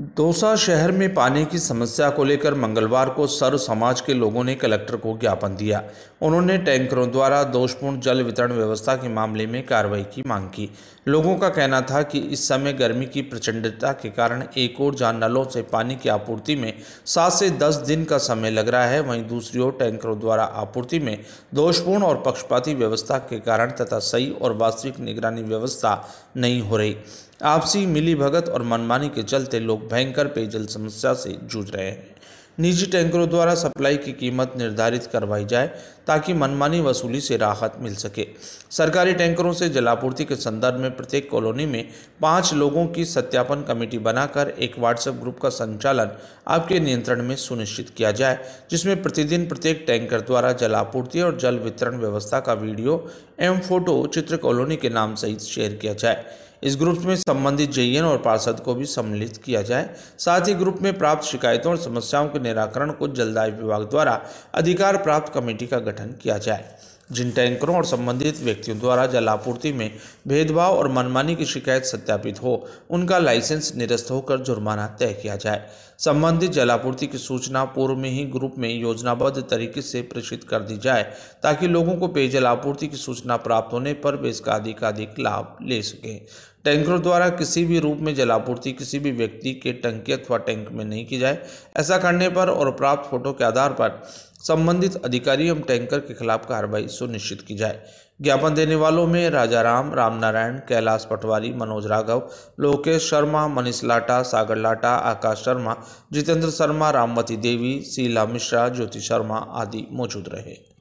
दौसा शहर में पानी की समस्या को लेकर मंगलवार को सर्व समाज के लोगों ने कलेक्टर को ज्ञापन दिया उन्होंने टैंकरों द्वारा दोषपूर्ण जल वितरण व्यवस्था के मामले में कार्रवाई की मांग की लोगों का कहना था कि इस समय गर्मी की प्रचंडता के कारण एक ओर जहां नलों से पानी की आपूर्ति में सात से दस दिन का समय लग रहा है वहीं दूसरी ओर टैंकरों द्वारा आपूर्ति में दोषपूर्ण और पक्षपाती व्यवस्था के कारण तथा सही और वास्तविक निगरानी व्यवस्था नहीं हो रही आपसी मिली भगत और मनमानी के चलते लोग भयंकर पेयजल समस्या से जूझ रहे हैं निजी टैंकरों द्वारा सप्लाई की कीमत निर्धारित करवाई जाए ताकि मनमानी वसूली से राहत मिल सके सरकारी टैंकरों से जलापूर्ति के संदर्भ में प्रत्येक कॉलोनी में पाँच लोगों की सत्यापन कमेटी बनाकर एक व्हाट्सएप ग्रुप का संचालन आपके नियंत्रण में सुनिश्चित किया जाए जिसमें प्रतिदिन प्रत्येक टैंकर द्वारा जलापूर्ति और जल वितरण व्यवस्था का वीडियो एवं फोटो चित्र कॉलोनी के नाम सहित शेयर किया जाए इस ग्रुप में संबंधित जयन और पार्षद को भी सम्मिलित किया जाए साथ ही ग्रुप में प्राप्त शिकायतों और समस्याओं के निराकरण को जलदाय विभाग द्वारा अधिकार प्राप्त कमेटी का गठन किया जाए जिन टैंकरों और संबंधित व्यक्तियों द्वारा जलापूर्ति में भेदभाव और मनमानी की शिकायत सत्यापित हो उनका लाइसेंस निरस्त होकर जुर्माना तय किया जाए संबंधित जलापूर्ति की सूचना पूर्व में ही ग्रुप में योजनाबद्ध तरीके से प्रेषित कर दी जाए ताकि लोगों को पेयजल आपूर्ति की सूचना प्राप्त होने पर वे इसका अधिकाधिक लाभ ले सकें टैंकरों द्वारा किसी भी रूप में जलापूर्ति किसी भी व्यक्ति के टंकी अथवा टैंक में नहीं की जाए ऐसा करने पर और प्राप्त फोटो के आधार पर संबंधित अधिकारी एवं टैंकर के खिलाफ कार्रवाई सुनिश्चित की जाए ज्ञापन देने वालों में राजाराम रामनारायण कैलाश पटवारी मनोज राघव लोकेश शर्मा मनीष लाटा सागर लाटा आकाश शर्मा जितेंद्र शर्मा रामवती देवी शीला मिश्रा ज्योति शर्मा आदि मौजूद रहे